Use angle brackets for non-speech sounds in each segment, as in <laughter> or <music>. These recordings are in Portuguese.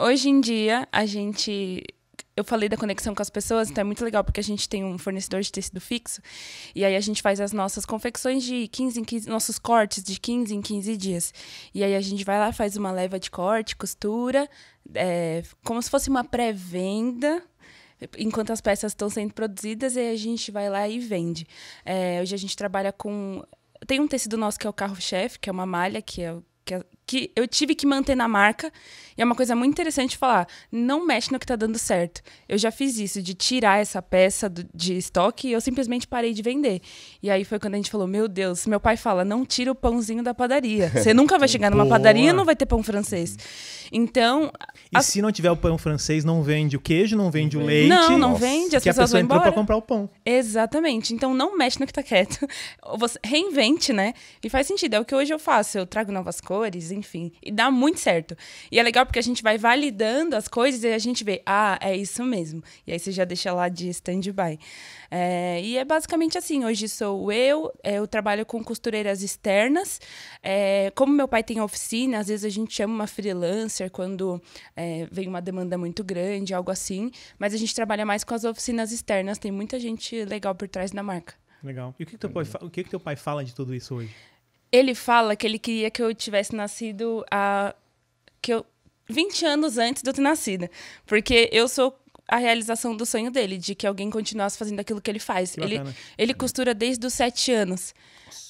Hoje em dia, a gente eu falei da conexão com as pessoas, então é muito legal porque a gente tem um fornecedor de tecido fixo e aí a gente faz as nossas confecções de 15 em 15, nossos cortes de 15 em 15 dias. E aí a gente vai lá, faz uma leva de corte, costura, é, como se fosse uma pré-venda enquanto as peças estão sendo produzidas e aí a gente vai lá e vende. É, hoje a gente trabalha com tem um tecido nosso que é o carro-chefe, que é uma malha que é que, é que eu tive que manter na marca. E é uma coisa muito interessante falar: não mexe no que tá dando certo. Eu já fiz isso, de tirar essa peça do, de estoque e eu simplesmente parei de vender. E aí foi quando a gente falou: meu Deus, meu pai fala, não tira o pãozinho da padaria. <laughs> Você nunca vai chegar numa Boa. padaria e não vai ter pão francês. Uhum. Então. E a... se não tiver o pão francês, não vende o queijo, não vende o leite. Não, não Nossa. vende, as que pessoas a pessoa vão entrou embora. pra comprar o pão. Exatamente. Então não mexe no que tá quieto. <laughs> Você reinvente, né? E faz sentido. É o que hoje eu faço. Eu trago novas cores, enfim. E dá muito certo. E é legal porque a gente vai validando as coisas e a gente vê, ah, é isso mesmo. E aí você já deixa lá de stand-by. É, e é basicamente assim. Hoje sou eu, é, eu trabalho com costureiras externas. É, como meu pai tem oficina, às vezes a gente chama uma freelancer quando é, vem uma demanda muito grande, algo assim. Mas a gente trabalha mais com as oficinas externas. Tem muita gente legal por trás da marca. Legal. E o que, que, teu, pai, o que, que teu pai fala de tudo isso hoje? ele fala que ele queria que eu tivesse nascido a que eu 20 anos antes de eu ter nascido, porque eu sou a realização do sonho dele, de que alguém continuasse fazendo aquilo que ele faz. Que ele, ele costura desde os sete anos.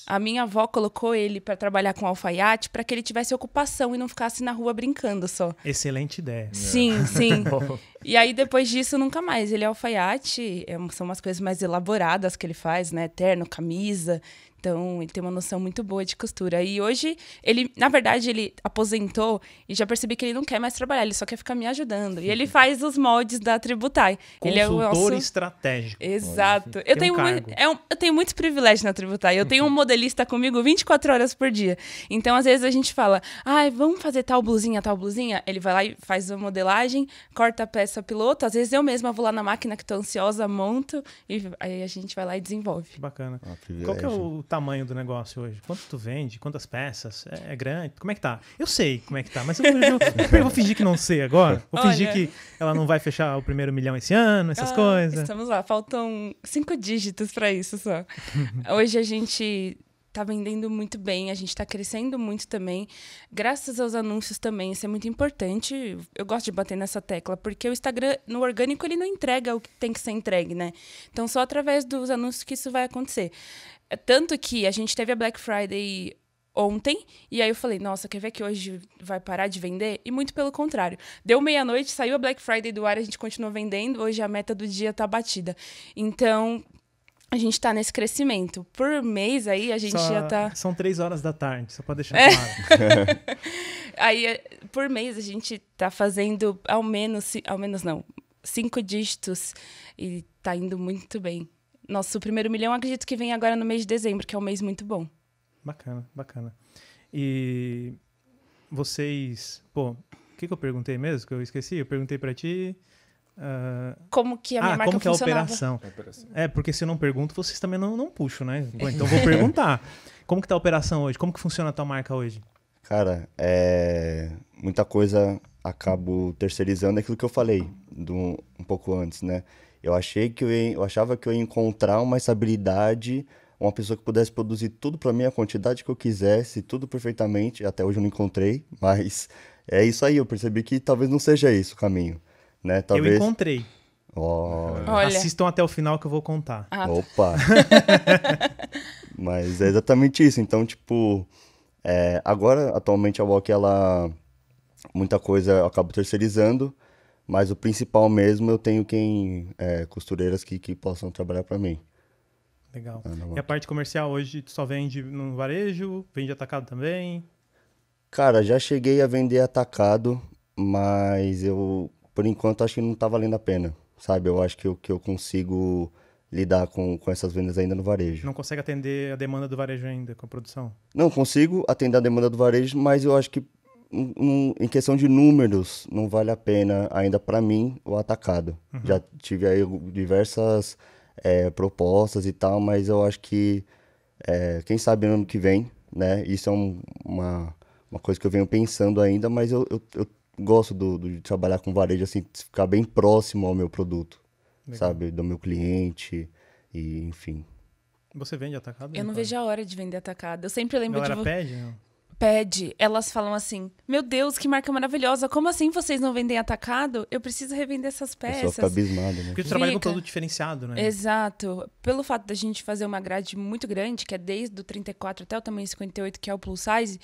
A minha avó colocou ele para trabalhar com alfaiate para que ele tivesse ocupação e não ficasse na rua brincando só. Excelente ideia. É. Sim, sim. <laughs> e aí depois disso nunca mais. Ele é alfaiate, é, são umas coisas mais elaboradas que ele faz, né? Terno, camisa. Então, ele tem uma noção muito boa de costura. E hoje, ele, na verdade, ele aposentou e já percebi que ele não quer mais trabalhar, ele só quer ficar me ajudando. E ele faz os moldes da Tributai. Consultor ele é o nosso... estratégico. Exato. eu, tenho um um, é um, eu tenho muitos privilégios na Tributai. Eu <laughs> tenho um modelo ele está comigo 24 horas por dia. Então, às vezes a gente fala, ai, vamos fazer tal blusinha, tal blusinha. Ele vai lá e faz a modelagem, corta a peça piloto. Às vezes eu mesma vou lá na máquina que estou ansiosa, monto e aí a gente vai lá e desenvolve. Bacana. Qual Qual é o tamanho do negócio hoje? Quanto tu vende? Quantas peças? É, é grande? Como é que tá? Eu sei como é que tá, mas eu, eu, eu vou fingir que não sei agora. Vou Olha. fingir que ela não vai fechar o primeiro milhão esse ano, essas ah, coisas. Estamos lá, faltam cinco dígitos para isso só. Hoje a gente tá vendendo muito bem, a gente está crescendo muito também, graças aos anúncios também, isso é muito importante. Eu gosto de bater nessa tecla, porque o Instagram, no orgânico, ele não entrega o que tem que ser entregue, né? Então, só através dos anúncios que isso vai acontecer. É, tanto que a gente teve a Black Friday ontem, e aí eu falei, nossa, quer ver que hoje vai parar de vender? E muito pelo contrário. Deu meia-noite, saiu a Black Friday do ar, a gente continuou vendendo, hoje a meta do dia tá batida. Então, a gente tá nesse crescimento. Por mês aí a gente só, já tá. São três horas da tarde, só pra deixar é. claro. <laughs> aí, eh, por mês, a gente tá fazendo ao menos, ao menos não, cinco dígitos e tá indo muito bem. Nosso primeiro milhão, acredito que vem agora no mês de dezembro, que é um mês muito bom. Bacana, bacana. E vocês. Pô, o que, que eu perguntei mesmo? Que eu esqueci? Eu perguntei para ti. Ah, como que a minha ah, marca como que é a operação. É, porque se eu não pergunto, vocês também não, não puxam, né? Bom, então vou perguntar. <laughs> como que tá a operação hoje? Como que funciona a tua marca hoje? Cara, é... muita coisa acabo terceirizando aquilo que eu falei do... um pouco antes, né? Eu achei que eu, ia... eu achava que eu ia encontrar uma estabilidade uma pessoa que pudesse produzir tudo para mim, a quantidade que eu quisesse, tudo perfeitamente. Até hoje eu não encontrei, <laughs> mas é isso aí. Eu percebi que talvez não seja esse o caminho né? Talvez... Eu encontrei. Oh. Olha. Assistam até o final que eu vou contar. Ah, tá. Opa! <laughs> Mas é exatamente isso. Então, tipo, é, agora, atualmente, a Walk, ela. Muita coisa eu acabo terceirizando, mas o principal mesmo eu tenho quem. É, costureiras que, que possam trabalhar para mim. Legal. e a parte comercial hoje tu só vende no varejo? Vende atacado também? Cara, já cheguei a vender atacado, mas eu por enquanto, acho que não está valendo a pena, sabe? Eu acho que eu, que eu consigo lidar com, com essas vendas ainda no varejo. Não consegue atender a demanda do varejo ainda com a produção? Não, consigo atender a demanda do varejo, mas eu acho que um, hum, em questão de números, não vale a pena ainda para mim o atacado. Uhum. Já tive aí diversas é, propostas e tal, mas eu acho que, é, quem sabe no ano que vem, né? Isso é um, uma, uma coisa que eu venho pensando ainda, mas eu, eu, eu gosto do, do, de trabalhar com varejo, assim, ficar bem próximo ao meu produto, Legal. sabe? Do meu cliente, e enfim. Você vende atacado? Eu não pode? vejo a hora de vender atacado. Eu sempre lembro Galera de... Galera pede? Não? Pede. Elas falam assim, meu Deus, que marca maravilhosa. Como assim vocês não vendem atacado? Eu preciso revender essas peças. Fica abismado, né? Porque tu trabalha com produto diferenciado, né? Exato. Pelo fato da gente fazer uma grade muito grande, que é desde o 34 até o tamanho 58, que é o plus size,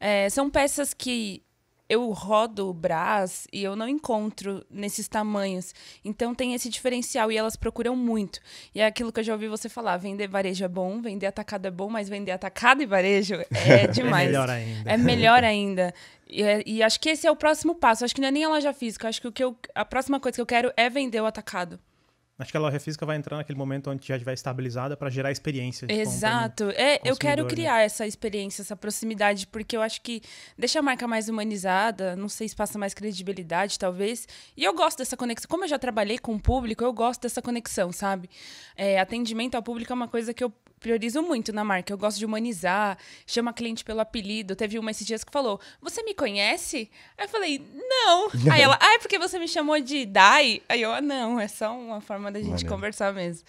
é, são peças que eu rodo o Brás e eu não encontro nesses tamanhos. Então tem esse diferencial e elas procuram muito. E é aquilo que eu já ouvi você falar: vender varejo é bom, vender atacado é bom, mas vender atacado e varejo é, <laughs> é <laughs> demais. é melhor ainda. É melhor ainda. E, é, e, acho que esse é o próximo passo. Acho que não é nem a loja física. Acho que, o que eu, a próxima coisa que eu quero é vender o atacado. Acho que a loja física vai entrar naquele momento onde já estiver estabilizada para gerar experiência. Exato. É, eu quero né? criar né? essa experiência, essa proximidade, porque eu acho que deixa a marca mais humanizada, não sei se passa mais credibilidade, talvez. E eu gosto dessa conexão. Como eu já trabalhei com o público, eu gosto dessa conexão, sabe? É, atendimento ao público é uma coisa que eu priorizo muito na marca. Eu gosto de humanizar, chama cliente pelo apelido. Teve uma esses dias que falou: Você me conhece? Aí eu falei: Não. <laughs> Aí ela: Ah, é porque você me chamou de Dai? Aí eu: ah, Não, é só uma forma forma da gente conversar mesmo.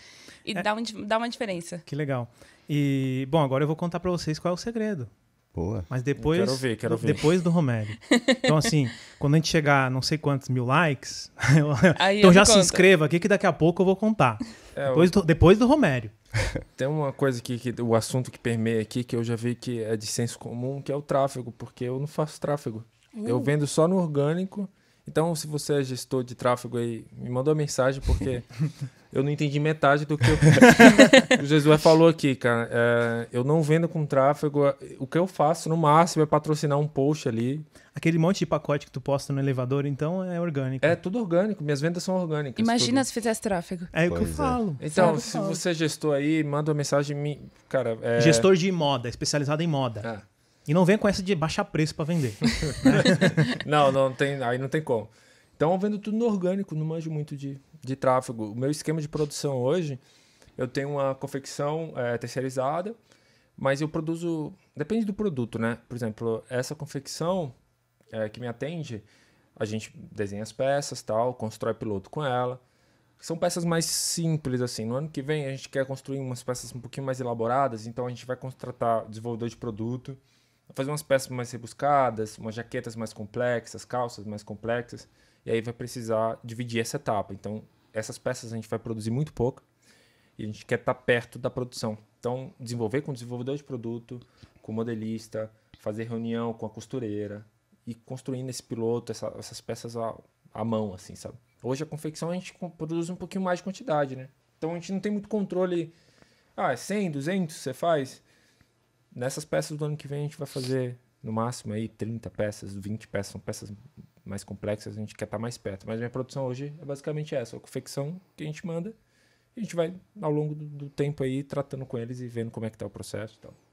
E é. dá, um, dá uma diferença. Que legal. E, bom, agora eu vou contar para vocês qual é o segredo. Boa. Mas depois. Eu quero ver, quero ver. Depois do Romério. Então, assim, <laughs> quando a gente chegar a não sei quantos mil likes, <laughs> então já se inscreva aqui que daqui a pouco eu vou contar. É, depois, eu... do, depois do Romério. <laughs> Tem uma coisa aqui, que, o assunto que permeia aqui, que eu já vi que é de senso comum, que é o tráfego, porque eu não faço tráfego. Uh. Eu vendo só no orgânico então, se você é gestor de tráfego aí, me mandou uma mensagem, porque <laughs> eu não entendi metade do que eu... <laughs> <laughs> o Josué falou aqui, cara. É, eu não vendo com tráfego. O que eu faço, no máximo, é patrocinar um post ali. Aquele monte de pacote que tu posta no elevador, então, é orgânico. É tudo orgânico. Minhas vendas são orgânicas. Imagina tudo. se fizesse tráfego. É o que eu é. falo. Então, é se você é gestor aí, manda uma mensagem. Cara, é... Gestor de moda, especializado em moda. É. E não vem com essa de baixar preço para vender. <laughs> não, não tem, aí não tem como. Então eu vendo tudo no orgânico, não manjo muito de, de tráfego. O meu esquema de produção hoje, eu tenho uma confecção é, terceirizada, mas eu produzo. Depende do produto, né? Por exemplo, essa confecção é, que me atende, a gente desenha as peças tal, constrói piloto com ela. São peças mais simples, assim. No ano que vem a gente quer construir umas peças um pouquinho mais elaboradas, então a gente vai contratar desenvolvedor de produto fazer umas peças mais rebuscadas, umas jaquetas mais complexas, calças mais complexas, e aí vai precisar dividir essa etapa. Então, essas peças a gente vai produzir muito pouco e a gente quer estar tá perto da produção. Então, desenvolver com o desenvolvedor de produto, com o modelista, fazer reunião com a costureira e construindo esse piloto, essa, essas peças à, à mão, assim, sabe? Hoje a confecção a gente produz um pouquinho mais de quantidade, né? Então a gente não tem muito controle. Ah, 100, é 200 você faz? nessas peças do ano que vem a gente vai fazer no máximo aí 30 peças, 20 peças, são peças mais complexas, a gente quer estar tá mais perto. Mas minha produção hoje é basicamente essa, a confecção que a gente manda, e a gente vai ao longo do, do tempo aí tratando com eles e vendo como é que tá o processo e tal.